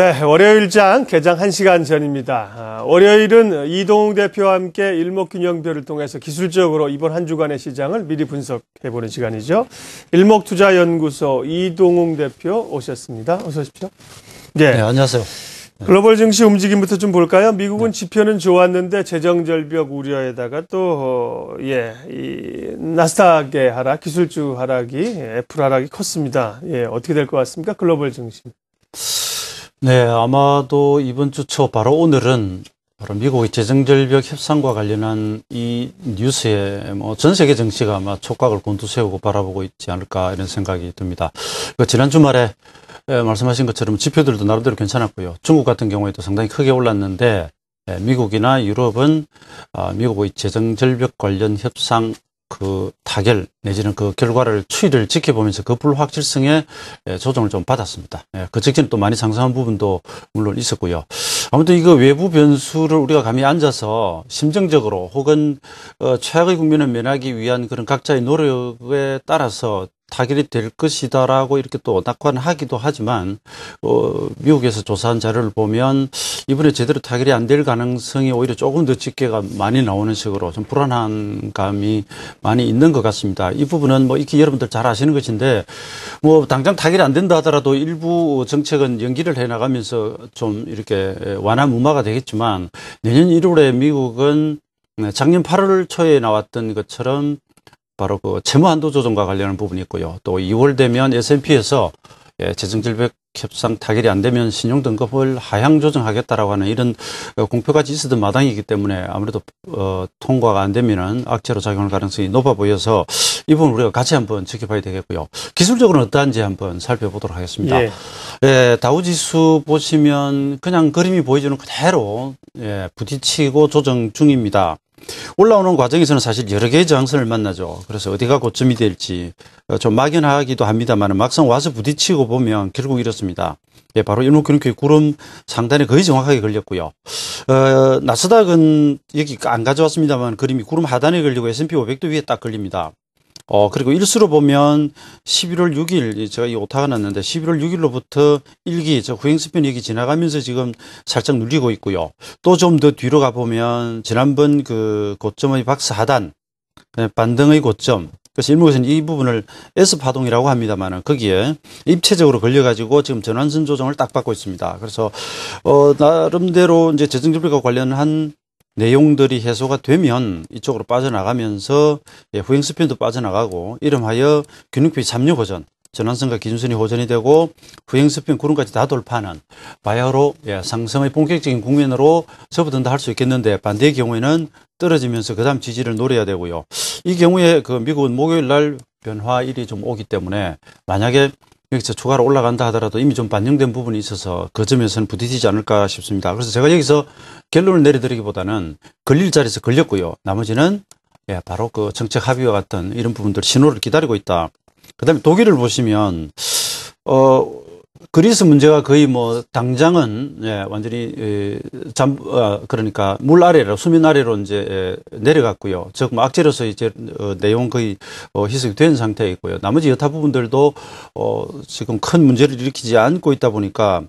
네, 월요일장 개장 1시간 전입니다. 아, 월요일은 이동욱 대표와 함께 일목균형별을 통해서 기술적으로 이번 한 주간의 시장을 미리 분석해보는 시간이죠. 일목투자연구소 이동욱 대표 오셨습니다. 어서 오십시오. 네, 네 안녕하세요. 네. 글로벌 증시 움직임부터 좀 볼까요? 미국은 네. 지표는 좋았는데 재정 절벽 우려에다가 또 어, 예, 이 나스닥의 하락, 기술주 하락이 애플 하락이 컸습니다. 예, 어떻게 될 것 같습니까? 글로벌 증시. 네, 아마도 이번 주 초 바로 오늘은 바로 미국의 재정절벽 협상과 관련한 이 뉴스에 뭐 전 세계 정치가 아마 촉각을 곤두세우고 바라보고 있지 않을까 이런 생각이 듭니다. 그 지난 주말에 말씀하신 것처럼 지표들도 나름대로 괜찮았고요. 중국 같은 경우에도 상당히 크게 올랐는데 미국이나 유럽은 아, 미국의 재정절벽 관련 협상 그 타결 내지는 그 결과를 추이를 지켜보면서 그 불확실성에 예, 조정을 좀 받았습니다. 예, 그 직전에 또 많이 상상한 부분도 물론 있었고요. 아무튼 이거 외부 변수를 우리가 감히 앉아서 심정적으로 혹은 어, 최악의 국민을 면하기 위한 그런 각자의 노력에 따라서 타결이 될 것이다라고 이렇게 또 낙관하기도 하지만 어, 미국에서 조사한 자료를 보면 이번에 제대로 타결이 안 될 가능성이 오히려 조금 더 집계가 많이 나오는 식으로 좀 불안한 감이 많이 있는 것 같습니다. 이 부분은 뭐 이렇게 여러분들 잘 아시는 것인데 뭐 당장 타결이 안 된다 하더라도 일부 정책은 연기를 해 나가면서 좀 이렇게 완화 무마가 되겠지만 내년 1월에 미국은 네, 작년 8월 초에 나왔던 것처럼 바로 그 채무한도 조정과 관련한 부분이 있고요. 또 2월 되면 S&P에서 예, 재정질백 협상 타결이 안 되면 신용 등급을 하향 조정하겠다라고 하는 이런 어, 공표까지 있었던 마당이기 때문에 아무래도 어, 통과가 안 되면은 악재로 작용할 가능성이 높아 보여서 이 부분 우리가 같이 한번 지켜봐야 되겠고요. 기술적으로는 어떠한지 한번 살펴보도록 하겠습니다. 예. 예 다우지수 보시면 그냥 그림이 보여주는 그대로 예, 부딪히고 조정 중입니다. 올라오는 과정에서는 사실 여러 개의 저항선을 만나죠. 그래서 어디가 고점이 될지 어, 좀 막연하기도 합니다만 막상 와서 부딪히고 보면 결국 이렇습니다. 예, 바로 이목교육교 구름 상단에 거의 정확하게 걸렸고요. 어, 나스닥은 여기 안 가져왔습니다만 그림이 구름 하단에 걸리고 S&P 500도 위에 딱 걸립니다. 어, 그리고 일수로 보면 11월 6일, 제가 이 오타가 났는데 11월 6일로부터 일기, 저후행수편 얘기 지나가면서 지금 살짝 눌리고 있고요. 또 좀 더 뒤로 가보면 지난번 그 고점의 박스 하단, 반등의 고점, 그래서 일목에서는 이 부분을 S파동이라고 합니다만은 거기에 입체적으로 걸려가지고 지금 전환선 조정을 딱 받고 있습니다. 그래서, 어, 나름대로 이제 재정적비가 관련한 내용들이 해소가 되면 이쪽으로 빠져나가면서 예, 후행 스피드도 빠져나가고 이름하여 균형표의 3류 호전 전환선과 기준선이 호전이 되고 후행 스피드 구름까지 다 돌파하는 바야로 예, 상승의 본격적인 국면으로 접어든다 할 수 있겠는데 반대의 경우에는 떨어지면서 그 다음 지지를 노려야 되고요. 이 경우에 그 미국은 목요일 날 변화일이 좀 오기 때문에 만약에 여기서 추가로 올라간다 하더라도 이미 좀 반영된 부분이 있어서 그 점에서는 부딪히지 않을까 싶습니다. 그래서 제가 여기서 결론을 내려드리기보다는 걸릴 자리에서 걸렸고요. 나머지는 예, 바로 그 정책 합의와 같은 이런 부분들 신호를 기다리고 있다. 그 다음에 독일을 보시면, 어, 그리스 문제가 거의 뭐 당장은 예, 완전히 잠 어, 그러니까 물 아래로 수면 아래로 이제 내려갔고요. 즉 악재로서 이제 어, 내용 거의 어, 희석이 된 상태이고요. 나머지 여타 부분들도 어, 지금 큰 문제를 일으키지 않고 있다 보니까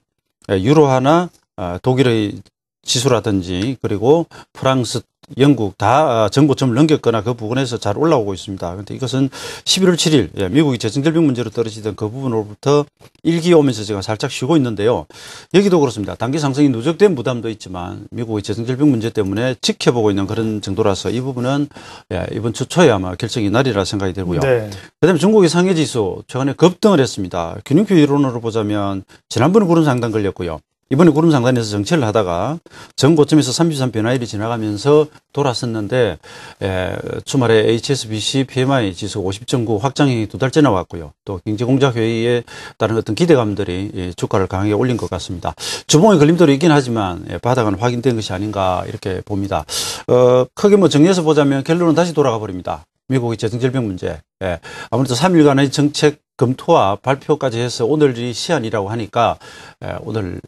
예, 유로화나 아, 독일의 지수라든지 그리고 프랑스 영국 다정보점을 어, 넘겼거나 그 부분에서 잘 올라오고 있습니다. 그런데 이것은 11월 7일 예, 미국이 재정결병 문제로 떨어지던 그 부분으로부터 일기 오면서 제가 살짝 쉬고 있는데요. 여기도 그렇습니다. 단기 상승이 누적된 부담도 있지만 미국의 재정결병 문제 때문에 지켜보고 있는 그런 정도라서 이 부분은 예, 이번 주 초에 아마 결정이 날이라 생각이 되고요. 네. 그다음에 중국의 상해지수 최근에 급등을 했습니다. 균형표 이론으로 보자면 지난번에 구름 상당 걸렸고요. 이번에 구름상단에서 정체를 하다가 전고점에서 33변화율이 지나가면서 돌아섰는데 에, 주말에 HSBC PMI 지수 50.9 확장이 두 달째 나왔고요. 또 경제공작회의에 따른 어떤 기대감들이 예, 주가를 강하게 올린 것 같습니다. 주봉의 걸림돌이 있긴 하지만 예, 바닥은 확인된 것이 아닌가 이렇게 봅니다. 어, 크게 뭐 정리해서 보자면 결론은 다시 돌아가 버립니다. 미국의 재정질병 문제. 예, 아무래도 3일간의 정책 검토와 발표까지 해서 오늘이 시한이라고 하니까 오늘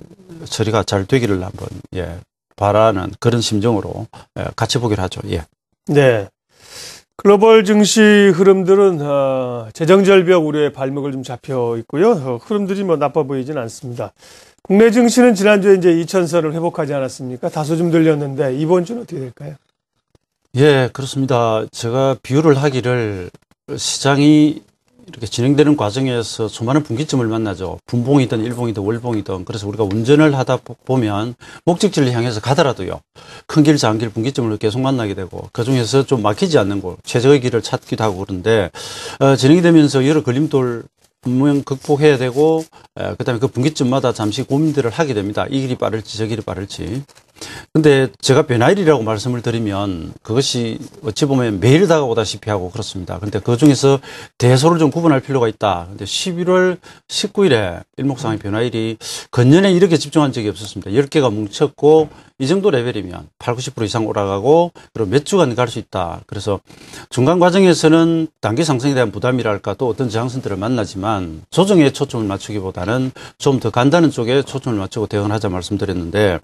처리가 잘 되기를 한번 예, 바라는 그런 심정으로 같이 보기로 하죠. 예. 네. 글로벌 증시 흐름들은 어, 재정절벽 우려의 발목을 좀 잡혀 있고요. 어, 흐름들이 뭐 나빠 보이진 않습니다. 국내 증시는 지난주에 이제 2천선을 회복하지 않았습니까? 다소 좀 늘렸는데 이번 주는 어떻게 될까요? 예, 그렇습니다. 제가 비유를 하기를 시장이 이렇게 진행되는 과정에서 수많은 분기점을 만나죠. 분봉이든 일봉이든 월봉이든 그래서 우리가 운전을 하다 보면 목적지를 향해서 가더라도요. 큰 길, 작은 길, 분기점을 계속 만나게 되고 그중에서 좀 막히지 않는 곳, 최적의 길을 찾기도 하고 그런데 어, 진행이 되면서 여러 걸림돌 분명 극복해야 되고 에, 그다음에 그 분기점마다 잠시 고민들을 하게 됩니다. 이 길이 빠를지 저 길이 빠를지. 근데 제가 변화일이라고 말씀을 드리면 그것이 어찌 보면 매일 다가오다시피 하고 그렇습니다. 그런데 그 중에서 대소를 좀 구분할 필요가 있다. 근데 11월 19일에 일목상의 변화일이 건년에 이렇게 집중한 적이 없었습니다. 10개가 뭉쳤고 이 정도 레벨이면 80, 90% 이상 올라가고 그리몇 주간 갈 수 있다. 그래서 중간 과정에서는 단기 상승에 대한 부담이랄까 또 어떤 저항선들을 만나지만 조정에 초점을 맞추기보다는 좀 더 간다는 쪽에 초점을 맞추고 대응하자 말씀드렸는데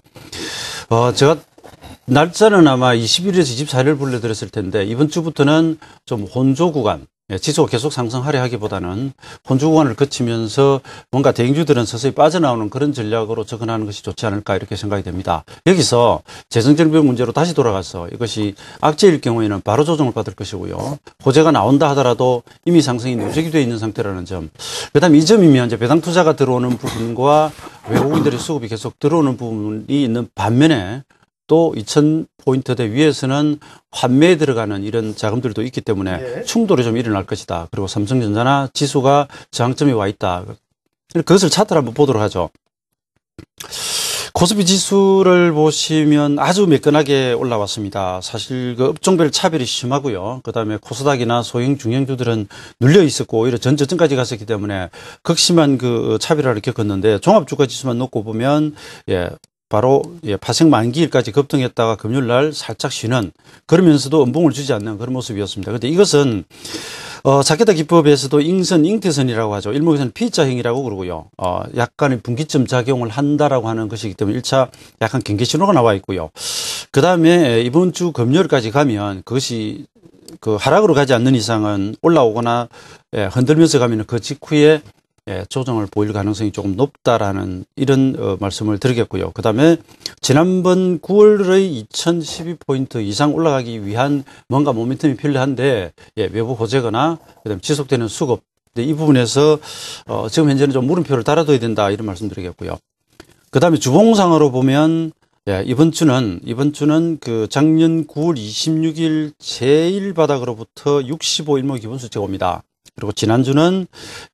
어 제가 날짜는 아마 21일에서 24일 을 불러드렸을 텐데 이번 주부터는 좀 혼조 구간 예, 지수가 계속 상승하려 하기보다는 혼주 구간을 거치면서 뭔가 대행주들은 서서히 빠져나오는 그런 전략으로 접근하는 것이 좋지 않을까 이렇게 생각이 됩니다. 여기서 재정정비 문제로 다시 돌아가서 이것이 악재일 경우에는 바로 조정을 받을 것이고요. 호재가 나온다 하더라도 이미 상승이 누적이 되어 있는 상태라는 점. 그다음 이 점이면 이제 배당 투자가 들어오는 부분과 외국인들의 수급이 계속 들어오는 부분이 있는 반면에 또 2,000포인트대 위에서는 환매에 들어가는 이런 자금들도 있기 때문에 예. 충돌이 좀 일어날 것이다. 그리고 삼성전자나 지수가 저항점에 와 있다. 그것을 차트를 한번 보도록 하죠. 코스피 지수를 보시면 아주 매끈하게 올라왔습니다. 사실 그 업종별 차별이 심하고요. 그다음에 코스닥이나 소형 중형주들은 눌려 있었고 오히려 전저점까지 갔었기 때문에 극심한 그 차별화를 겪었는데 종합주가 지수만 놓고 보면 예, 바로 예, 파생 만기일까지 급등했다가 금요일 날 살짝 쉬는 그러면서도 음봉을 주지 않는 그런 모습이었습니다. 그런데 이것은 어, 자케다 기법에서도 잉선 잉태선이라고 하죠. 일목에서는 피자형이라고 그러고요. 어, 약간의 분기점 작용을 한다라고 하는 것이기 때문에 1차 약간 경계 신호가 나와 있고요. 그다음에 이번 주 금요일까지 가면 그것이 그 하락으로 가지 않는 이상은 올라오거나 예, 흔들면서 가면 그 직후에 예, 조정을 보일 가능성이 조금 높다라는 이런 어, 말씀을 드리겠고요. 그다음에 지난번 9월의 2012포인트 이상 올라가기 위한 뭔가 모멘텀이 필요한데 예, 외부 호재거나 그다음 지속되는 수급 이 부분에서 어, 지금 현재는 좀 물음표를 달아둬야 된다 이런 말씀드리겠고요. 그다음에 주봉상으로 보면 예, 이번 주는 이번 주는 그 작년 9월 26일 제일 바닥으로부터 65일모 기본 수치가 옵니다. 그리고 지난주는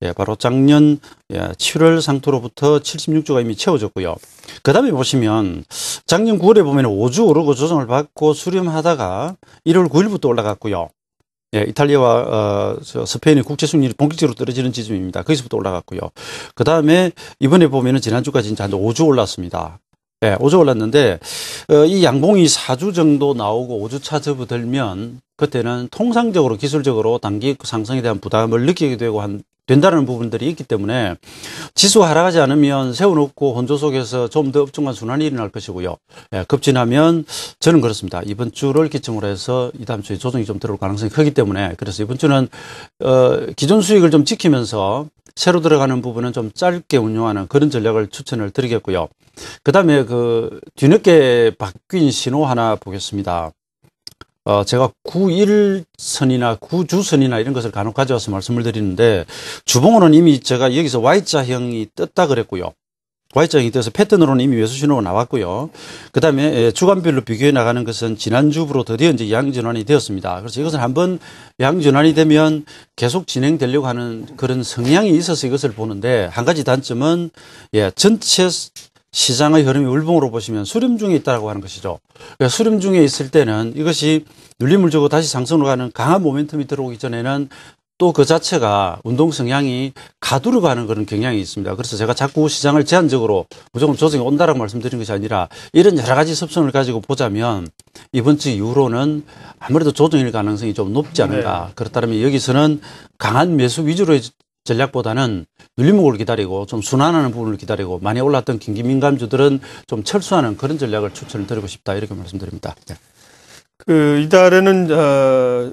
예, 바로 작년 예, 7월 상토로부터 76주가 이미 채워졌고요. 그 다음에 보시면 작년 9월에 보면 5주 오르고 조정을 받고 수렴하다가 1월 9일부터 올라갔고요. 예, 이탈리아와 어, 스페인의 국제 수익률이 본격적으로 떨어지는 지점입니다. 거기서부터 올라갔고요. 그 다음에 이번에 보면은 지난주까지 이제 한 5주 올랐습니다. 예, 5주 올랐는데 어, 이 양봉이 4주 정도 나오고 5주 차저부 들면 그때는 통상적으로 기술적으로 단기 상승에 대한 부담을 느끼게 되고 한 된다는 부분들이 있기 때문에 지수 하락하지 않으면 세워놓고 혼조 속에서 좀더엄중한 순환이 일어날 것이고요. 예, 급진하면 저는 그렇습니다. 이번 주를 기점으로 해서 이다음 주에 조정이 좀 들어올 가능성이 크기 때문에 그래서 이번 주는 어, 기존 수익을 좀 지키면서 새로 들어가는 부분은 좀 짧게 운용하는 그런 전략을 추천을 드리겠고요. 그다음에 그 뒤늦게 바뀐 신호 하나 보겠습니다. 어, 제가 9 1선이나9주선이나 이런 것을 간혹 가져와서 말씀을 드리는데 주봉으로는 이미 제가 여기서 Y자형이 떴다 그랬고요. Y자형이 떠서 패턴으로는 이미 외수신호가 나왔고요. 그 다음에 예, 주간별로 비교해 나가는 것은 지난주부로 드디어 이제 양전환이 되었습니다. 그래서 이것을 한번 양전환이 되면 계속 진행되려고 하는 그런 성향이 있어서 이것을 보는데 한 가지 단점은 예, 전체 시장의 흐름이 울봉으로 보시면 수렴 중에 있다고 하는 것이죠. 그러니까 수렴 중에 있을 때는 이것이 눌림을 주고 다시 상승으로 가는 강한 모멘텀이 들어오기 전에는 또 그 자체가 운동 성향이 가두로 가는 그런 경향이 있습니다. 그래서 제가 자꾸 시장을 제한적으로 무조건 조정이 온다라고 말씀드린 것이 아니라 이런 여러 가지 섭성을 가지고 보자면 이번 주 이후로는 아무래도 조정일 가능성이 좀 높지 않을까 네. 그렇다면 여기서는 강한 매수 위주로 전략보다는 눌림목을 기다리고 좀 순환하는 부분을 기다리고 많이 올랐던 경기 민감주들은 좀 철수하는 그런 전략을 추천을 드리고 싶다 이렇게 말씀드립니다. 네. 그 이달에는 어,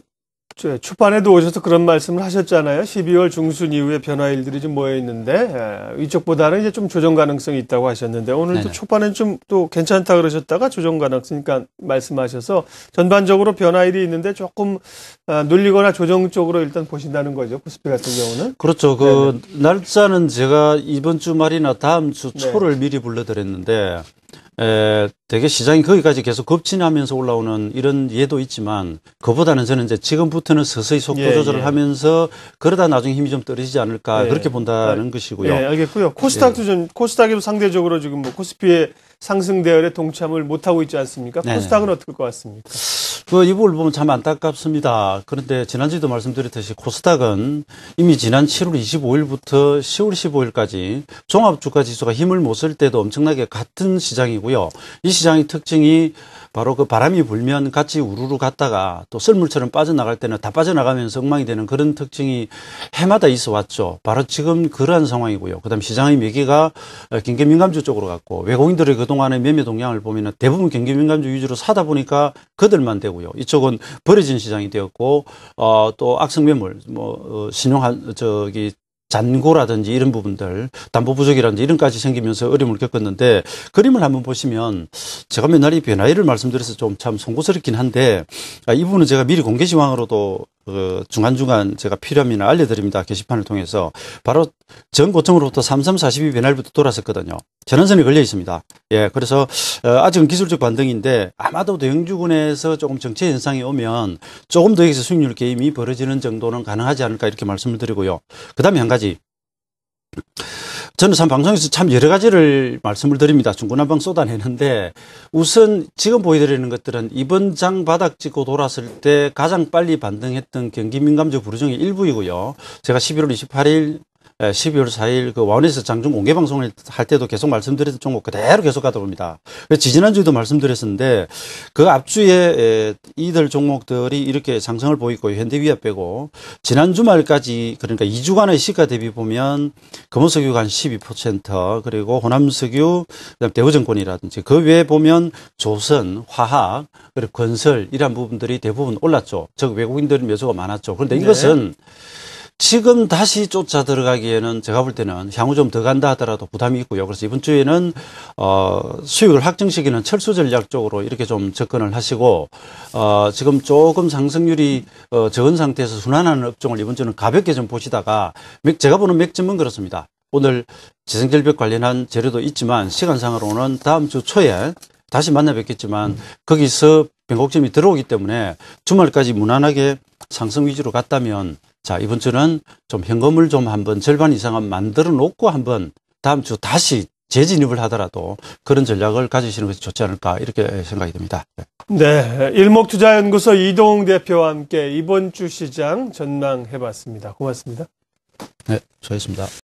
초반에도 오셔서 그런 말씀을 하셨잖아요. 12월 중순 이후에 변화일들이 좀 모여 있는데 예, 이쪽보다는 이제 좀 조정 가능성이 있다고 하셨는데 오늘도 초반엔 좀 또 괜찮다 그러셨다가 조정 가능성이니까 그러니까 말씀하셔서 전반적으로 변화일이 있는데 조금 아, 눌리거나 조정 쪽으로 일단 보신다는 거죠. 코스피 같은 경우는 그렇죠. 그 네네. 날짜는 제가 이번 주 말이나 다음 주 네. 초를 네. 미리 불러드렸는데 에, 되게 시장이 거기까지 계속 급진하면서 올라오는 이런 예도 있지만 그보다는 저는 이제 지금부터는 서서히 속도 예, 조절을 예. 하면서 그러다 나중에 힘이 좀 떨어지지 않을까 예. 그렇게 본다는 아, 것이고요. 예, 알겠고요. 코스닥도 전 예. 코스닥이 상대적으로 지금 뭐 코스피의 상승 대열에 동참을 못 하고 있지 않습니까? 네. 코스닥은 네네. 어떨 것 같습니까? 그이 부분을 보면 참 안타깝습니다. 그런데 지난주에도 말씀드렸듯이 코스닥은 이미 지난 7월 25일부터 10월 15일까지 종합주가 지수가 힘을 못 쓸 때도 엄청나게 같은 시장이고요. 이 시장의 특징이 바로 그 바람이 불면 같이 우르르 갔다가 또쓸물처럼 빠져나갈 때는 다 빠져나가면서 엉망이 되는 그런 특징이 해마다 있어 왔죠. 바로 지금 그러한 상황이고요. 그 다음 시장의 매개가 경기민감주 쪽으로 갔고 외국인들의 그동안의 매매 동향을 보면 대부분 경기민감주 위주로 사다 보니까 그들만 되고 되고요. 이쪽은 버려진 시장이 되었고 어, 또 악성 매물 뭐 어, 신용한 저기 잔고라든지 이런 부분들, 담보 부족이라든지 이런까지 생기면서 어려움을 겪었는데 그림을 한번 보시면 제가 맨날 이 변화율을 말씀드려서 좀 참 송구스럽긴 한데 아, 이 부분은 제가 미리 공개 지망으로도 그 중간중간 제가 필요하면 알려드립니다. 게시판을 통해서 바로 전고점으로부터 삼삼사십이 배할부터 돌아섰거든요. 전원선이 걸려 있습니다. 예, 그래서 어, 아직은 기술적 반등인데 아마도 대형주군에서 조금 정체 현상이 오면 조금 더 여기서 수익률 게임이 벌어지는 정도는 가능하지 않을까 이렇게 말씀을 드리고요. 그 다음에 한 가지 저는 참 방송에서 참 여러 가지를 말씀을 드립니다. 중구난방 쏟아내는데 우선 지금 보여드리는 것들은 이번 장 바닥 찍고 돌았을 때 가장 빨리 반등했던 경기 민감지부 르류 중의 일부이고요. 제가 11월 28일 12월 예, 4일 그 와원에서 장중 공개 방송을 할 때도 계속 말씀드렸던 종목 그대로 계속 가다 봅니다. 지지난주에도 말씀드렸었는데 그 앞주에 예, 이들 종목들이 이렇게 상승을 보이고 현대위협 빼고 지난주 말까지 그러니까 2주간의 시가 대비 보면 금호석유가 한12% 그리고 호남석유 그다음 대우정권이라든지그 외에 보면 조선, 화학 그리고 건설 이런 부분들이 대부분 올랐죠. 즉 외국인들 의 매수가 많았죠. 그런데 네. 이것은 네. 지금 다시 쫓아 들어가기에는 제가 볼 때는 향후 좀 더 간다 하더라도 부담이 있고요. 그래서 이번 주에는 어, 수익을 확정시키는 철수 전략 쪽으로 이렇게 좀 접근을 하시고 어, 지금 조금 상승률이 어, 적은 상태에서 순환하는 업종을 이번 주는 가볍게 좀 보시다가 제가 보는 맥점은 그렇습니다. 오늘 재생절벽 관련한 재료도 있지만 시간상으로는 다음 주 초에 다시 만나 뵙겠지만 거기서 변곡점이 들어오기 때문에 주말까지 무난하게 상승 위주로 갔다면 자 이번 주는 좀 현금을 좀 한번 절반 이상은 만들어 놓고 한번 다음 주 다시 재진입을 하더라도 그런 전략을 가지시는 것이 좋지 않을까 이렇게 생각이 듭니다. 네, 일목투자연구소 이동 대표와 함께 이번 주 시장 전망해봤습니다. 고맙습니다. 네, 수고하셨습니다.